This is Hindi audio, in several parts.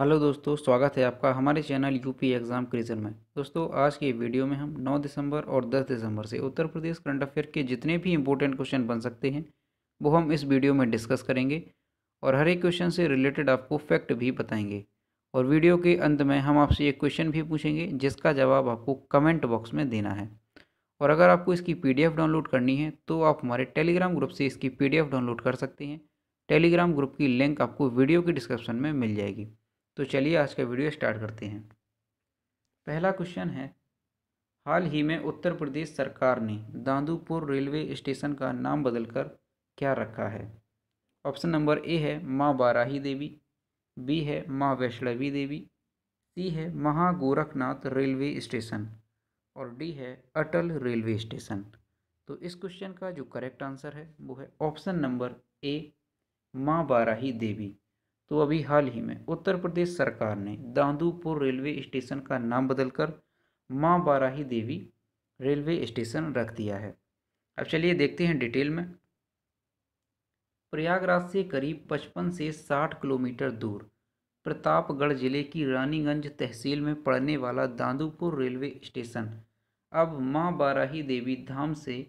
हेलो दोस्तों स्वागत है आपका हमारे चैनल यूपी एग्ज़ाम क्रिजन में दोस्तों आज की वीडियो में हम 9 दिसंबर और 10 दिसंबर से उत्तर प्रदेश करंट अफेयर के जितने भी इंपॉर्टेंट क्वेश्चन बन सकते हैं वो हम इस वीडियो में डिस्कस करेंगे और हर एक क्वेश्चन से रिलेटेड आपको फैक्ट भी बताएंगे और वीडियो के अंत में हम आपसे एक क्वेश्चन भी पूछेंगे जिसका जवाब आपको कमेंट बॉक्स में देना है और अगर आपको इसकी पी डाउनलोड करनी है तो आप हमारे टेलीग्राम ग्रुप से इसकी पी डाउनलोड कर सकते हैं टेलीग्राम ग्रुप की लिंक आपको वीडियो की डिस्क्रिप्शन में मिल जाएगी तो चलिए आज का वीडियो स्टार्ट करते हैं पहला क्वेश्चन है हाल ही में उत्तर प्रदेश सरकार ने दादूपुर रेलवे स्टेशन का नाम बदलकर क्या रखा है ऑप्शन नंबर ए है माँ बाराही देवी बी है माँ वैष्णवी देवी सी है महा गोरखनाथ रेलवे स्टेशन और डी है अटल रेलवे स्टेशन तो इस क्वेश्चन का जो करेक्ट आंसर है वो है ऑप्शन नंबर ए माँ बाराही देवी तो अभी हाल ही में उत्तर प्रदेश सरकार ने दादूपुर रेलवे स्टेशन का नाम बदलकर माँ बाराही देवी रेलवे स्टेशन रख दिया है अब चलिए देखते हैं डिटेल में प्रयागराज से करीब 55 से 60 किलोमीटर दूर प्रतापगढ़ जिले की रानीगंज तहसील में पड़ने वाला दादूपुर रेलवे स्टेशन अब माँ बाराही देवी धाम से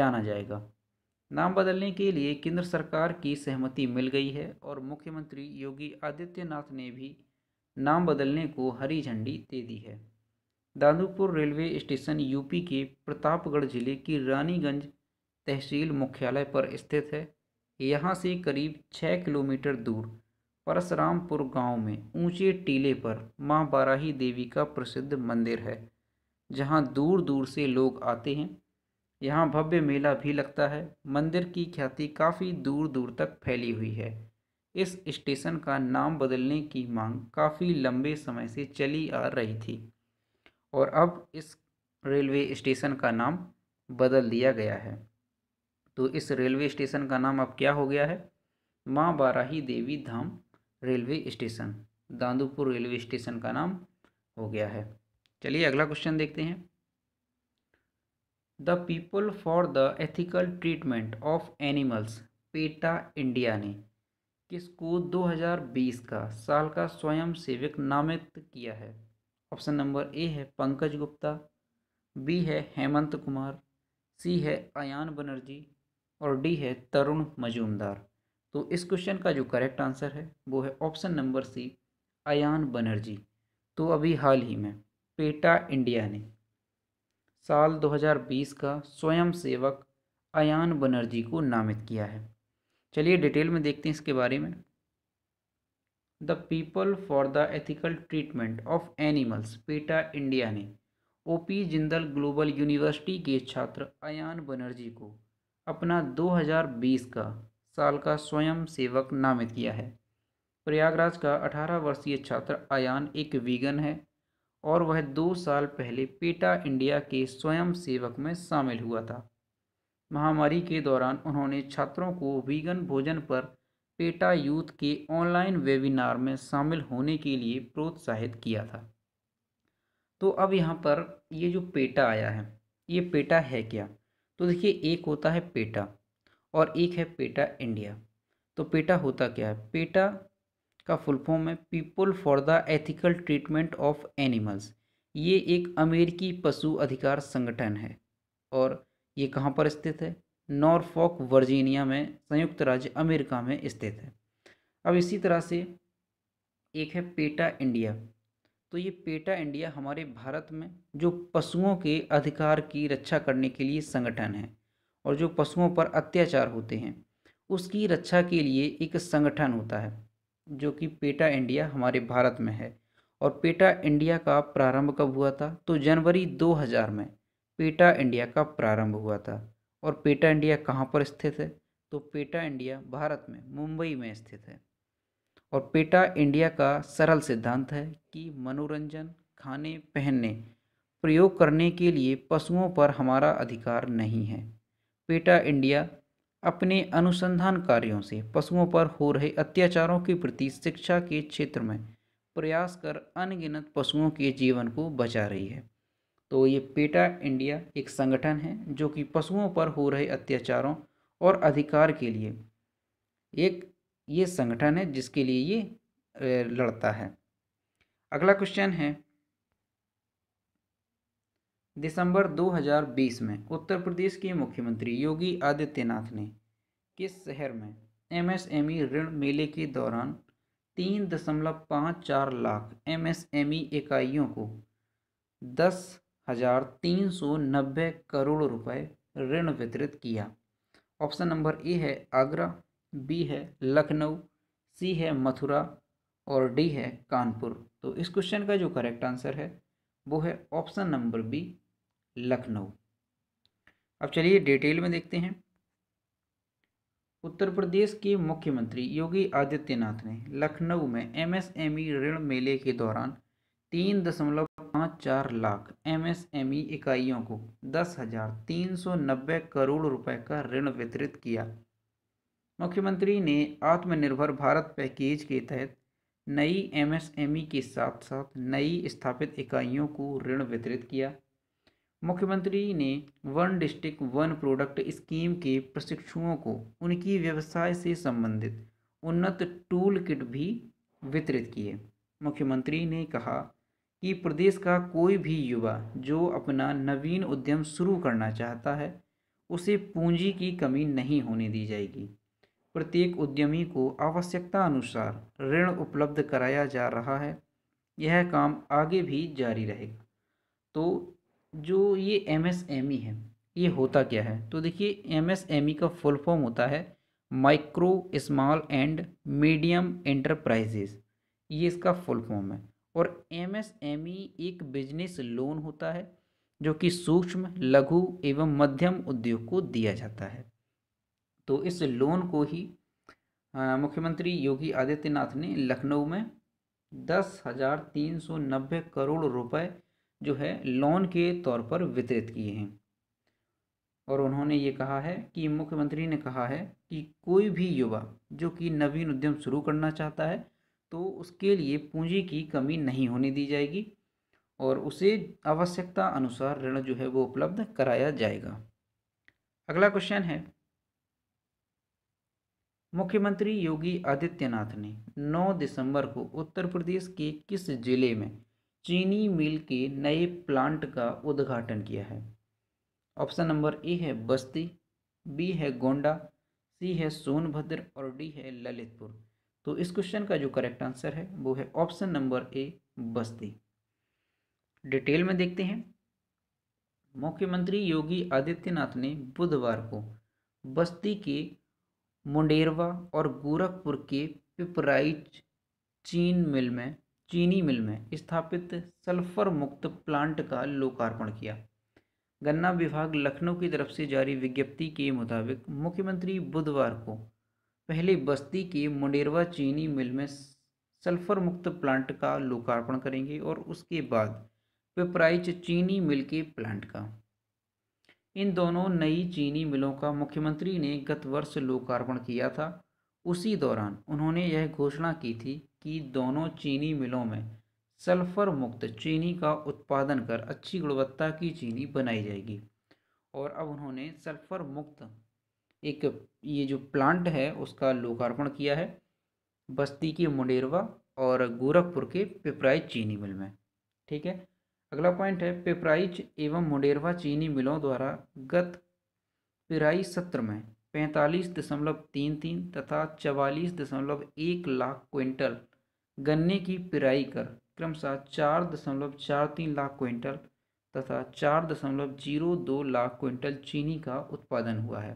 जाना जाएगा नाम बदलने के लिए केंद्र सरकार की सहमति मिल गई है और मुख्यमंत्री योगी आदित्यनाथ ने भी नाम बदलने को हरी झंडी दे दी है दादूपुर रेलवे स्टेशन यूपी के प्रतापगढ़ जिले की रानीगंज तहसील मुख्यालय पर स्थित है यहाँ से करीब छः किलोमीटर दूर परशुरामपुर गांव में ऊंचे टीले पर मां बाराही देवी का प्रसिद्ध मंदिर है जहां दूर दूर से लोग आते हैं यहाँ भव्य मेला भी लगता है मंदिर की ख्याति काफ़ी दूर दूर तक फैली हुई है इस स्टेशन का नाम बदलने की मांग काफ़ी लंबे समय से चली आ रही थी और अब इस रेलवे स्टेशन का नाम बदल दिया गया है तो इस रेलवे स्टेशन का नाम अब क्या हो गया है Maa Barahi Devi Dham railway station Dandupur railway station का नाम हो गया है चलिए अगला क्वेश्चन देखते हैं the people for the ethical treatment of animals PETA India ने किसको 2020 का साल का स्वयं सेवक नामित किया है ऑप्शन नंबर ए है पंकज गुप्ता बी है हेमंत कुमार सी है अयान बनर्जी और डी है तरुण मजूमदार तो इस क्वेश्चन का जो करेक्ट आंसर है वो है option number C Ayan Banerjee तो अभी हाल ही में पेटा इंडिया ने साल 2020 का स्वयं सेवक अयान बनर्जी को नामित किया है चलिए डिटेल में देखते हैं इसके बारे में the people for the ethical treatment of animals PETA India ने O P Jindal global university के छात्र अयान बनर्जी को अपना 2020 का साल का स्वयं सेवक नामित किया है प्रयागराज का 18 वर्षीय छात्र अयान एक वीगन है और वह दो साल पहले पेटा इंडिया के स्वयं सेवक में शामिल हुआ था महामारी के दौरान उन्होंने छात्रों को वीगन भोजन पर पेटा यूथ के ऑनलाइन वेबिनार में शामिल होने के लिए प्रोत्साहित किया था तो अब यहाँ पर ये जो पेटा आया है ये पेटा है क्या तो देखिए एक होता है पेटा और एक है पेटा इंडिया तो पेटा होता क्या है पेटा का फुल फॉर्म है people for the ethical treatment of animals ये एक अमेरिकी पशु अधिकार संगठन है और ये कहाँ पर स्थित है नॉर्फॉक वर्जीनिया में संयुक्त राज्य अमेरिका में स्थित है अब इसी तरह से एक है पेटा इंडिया तो ये पेटा इंडिया हमारे भारत में जो पशुओं के अधिकार की रक्षा करने के लिए संगठन है और जो पशुओं पर अत्याचार होते हैं उसकी रक्षा के लिए एक संगठन होता है जो कि पेटा इंडिया हमारे भारत में है और पेटा इंडिया का प्रारंभ कब हुआ था तो जनवरी 2000 में पेटा इंडिया का प्रारंभ हुआ था और पेटा इंडिया कहाँ पर स्थित है तो पेटा इंडिया भारत में मुंबई में स्थित है और पेटा इंडिया का सरल सिद्धांत है कि मनोरंजन खाने पहनने प्रयोग करने के लिए पशुओं पर हमारा अधिकार नहीं है पेटा इंडिया अपने अनुसंधान कार्यों से पशुओं पर हो रहे अत्याचारों के प्रति शिक्षा के क्षेत्र में प्रयास कर अनगिनत पशुओं के जीवन को बचा रही है तो ये पेटा इंडिया एक संगठन है जो कि पशुओं पर हो रहे अत्याचारों और अधिकार के लिए एक ये संगठन है जिसके लिए ये लड़ता है अगला क्वेश्चन है दिसंबर 2020 में उत्तर प्रदेश के मुख्यमंत्री योगी आदित्यनाथ ने किस शहर में एमएसएमई ऋण मेले के दौरान तीन दशमलव पाँच चार लाख एमएसएमई इकाइयों को दस हजार तीन सौ नब्बे करोड़ रुपए ऋण वितरित किया ऑप्शन नंबर ए है आगरा बी है लखनऊ सी है मथुरा और डी है कानपुर तो इस क्वेश्चन का जो करेक्ट आंसर है वो है ऑप्शन नंबर बी लखनऊ अब चलिए डिटेल में देखते हैं उत्तर प्रदेश के मुख्यमंत्री योगी आदित्यनाथ ने लखनऊ में एमएसएमई ऋण मेले के दौरान तीन दशमलव पाँच चार लाख एमएसएमई इकाइयों को दस हजार तीन सौ नब्बे करोड़ रुपए का ऋण वितरित किया मुख्यमंत्री ने आत्मनिर्भर भारत पैकेज के तहत नई एमएसएमई के साथ साथ नई स्थापित इकाइयों को ऋण वितरित किया मुख्यमंत्री ने one district one product scheme के प्रशिक्षुओं को उनकी व्यवसाय से संबंधित उन्नत टूल किट भी वितरित किए मुख्यमंत्री ने कहा कि प्रदेश का कोई भी युवा जो अपना नवीन उद्यम शुरू करना चाहता है उसे पूंजी की कमी नहीं होने दी जाएगी प्रत्येक उद्यमी को आवश्यकता अनुसार ऋण उपलब्ध कराया जा रहा है यह काम आगे भी जारी रहेगा तो जो ये एम एस एम ई है ये होता क्या है तो देखिए एम एस एम ई का फुल फॉर्म होता है micro small and medium enterprises ये इसका फुल फॉर्म है और एम एस एम ई एक बिजनेस लोन होता है जो कि सूक्ष्म लघु एवं मध्यम उद्योग को दिया जाता है तो इस लोन को ही मुख्यमंत्री योगी आदित्यनाथ ने लखनऊ में दस हज़ार तीन सौ नब्बे करोड़ रुपए जो है लोन के तौर पर वितरित किए हैं और उन्होंने ये कहा है कि मुख्यमंत्री ने कहा है कि कोई भी युवा जो कि नवीन उद्यम शुरू करना चाहता है तो उसके लिए पूंजी की कमी नहीं होने दी जाएगी और उसे आवश्यकता अनुसार ऋण जो है वो उपलब्ध कराया जाएगा अगला क्वेश्चन है मुख्यमंत्री योगी आदित्यनाथ ने 9 दिसंबर को उत्तर प्रदेश के किस जिले में चीनी मिल के नए प्लांट का उद्घाटन किया है ऑप्शन नंबर ए है बस्ती बी है गोंडा सी है सोनभद्र और डी है ललितपुर तो इस क्वेश्चन का जो करेक्ट आंसर है वो है ऑप्शन नंबर ए बस्ती डिटेल में देखते हैं मुख्यमंत्री योगी आदित्यनाथ ने बुधवार को बस्ती के मुंडेरवा और गोरखपुर के पिपराइच चीन मिल में चीनी मिल में स्थापित सल्फर मुक्त प्लांट का लोकार्पण किया गन्ना विभाग लखनऊ की तरफ से जारी विज्ञप्ति के मुताबिक मुख्यमंत्री बुधवार को पहले बस्ती के मुंडेरवा चीनी मिल में सल्फर मुक्त प्लांट का लोकार्पण करेंगे और उसके बाद पिपराइच चीनी मिल के प्लांट का इन दोनों नई चीनी मिलों का मुख्यमंत्री ने गत वर्ष लोकार्पण किया था उसी दौरान उन्होंने यह घोषणा की थी कि दोनों चीनी मिलों में सल्फर मुक्त चीनी का उत्पादन कर अच्छी गुणवत्ता की चीनी बनाई जाएगी और अब उन्होंने सल्फर मुक्त एक ये जो प्लांट है उसका लोकार्पण किया है बस्ती के मुंडेरवा और गोरखपुर के पिपराइच चीनी मिल में ठीक है अगला पॉइंट है पिपराइच एवं मुंडेरवा चीनी मिलों द्वारा गत पिराई सत्र में पैंतालीस दशमलव तीन तीन तथा चवालीस दशमलव एक लाख क्विंटल गन्ने की पिराई कर क्रमशः चार दशमलव चार तीन लाख क्विंटल तथा चार दशमलव जीरो दो लाख क्विंटल चीनी का उत्पादन हुआ है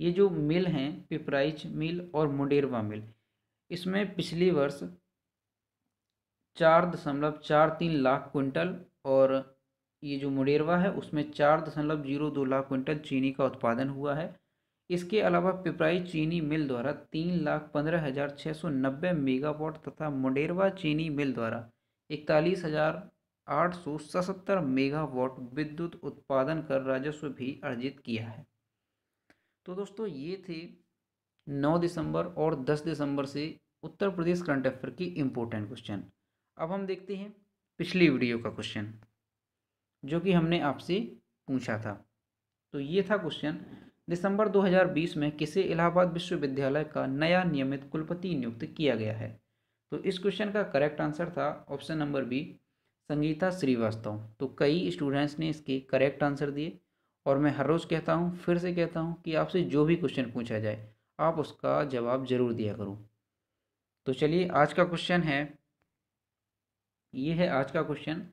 ये जो मिल हैं पिपराइच मिल और मुंडेरवा मिल इसमें पिछले वर्ष चार दशमलव चार तीन लाख क्विंटल और ये जो मुडेरवा है उसमें चार दशमलव जीरो दो लाख क्विंटल चीनी का उत्पादन हुआ है इसके अलावा पिपराई चीनी मिल द्वारा तीन लाख पंद्रह हज़ार छः सौ नब्बे मेगावाट तथा मुंडेरवा चीनी मिल द्वारा इकतालीस हज़ार आठ सौ सतहत्तर मेगावाट विद्युत उत्पादन कर राजस्व भी अर्जित किया है तो दोस्तों ये थे नौ दिसंबर और दस दिसंबर से उत्तर प्रदेश करंट अफेयर की इम्पोर्टेंट क्वेश्चन अब हम देखते हैं पिछली वीडियो का क्वेश्चन जो कि हमने आपसे पूछा था तो ये था क्वेश्चन दिसंबर 2020 में किसे इलाहाबाद विश्वविद्यालय का नया नियमित कुलपति नियुक्त किया गया है तो इस क्वेश्चन का करेक्ट आंसर था option number B Sangeeta Srivastava तो कई स्टूडेंट्स ने इसके करेक्ट आंसर दिए और मैं हर रोज़ कहता हूँ फिर से कहता हूँ कि आपसे जो भी क्वेश्चन पूछा जाए आप उसका जवाब ज़रूर दिया करो तो चलिए आज का क्वेश्चन है ये है आज का क्वेश्चन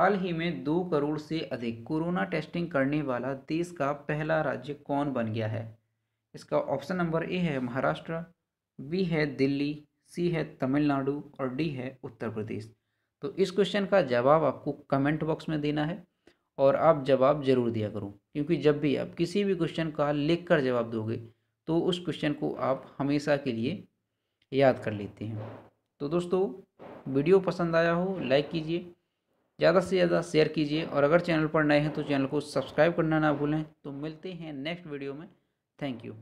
हाल ही में दो करोड़ से अधिक कोरोना टेस्टिंग करने वाला देश का पहला राज्य कौन बन गया है इसका ऑप्शन नंबर ए है महाराष्ट्र बी है दिल्ली सी है तमिलनाडु और डी है उत्तर प्रदेश तो इस क्वेश्चन का जवाब आपको कमेंट बॉक्स में देना है और आप जवाब ज़रूर दिया करो क्योंकि जब भी आप किसी भी क्वेश्चन का लिख कर जवाब दोगे तो उस क्वेश्चन को आप हमेशा के लिए याद कर लेते हैं तो दोस्तों वीडियो पसंद आया हो लाइक कीजिए ज़्यादा से ज़्यादा शेयर कीजिए और अगर चैनल पर नए हैं तो चैनल को सब्सक्राइब करना ना भूलें तो मिलते हैं नेक्स्ट वीडियो में थैंक यू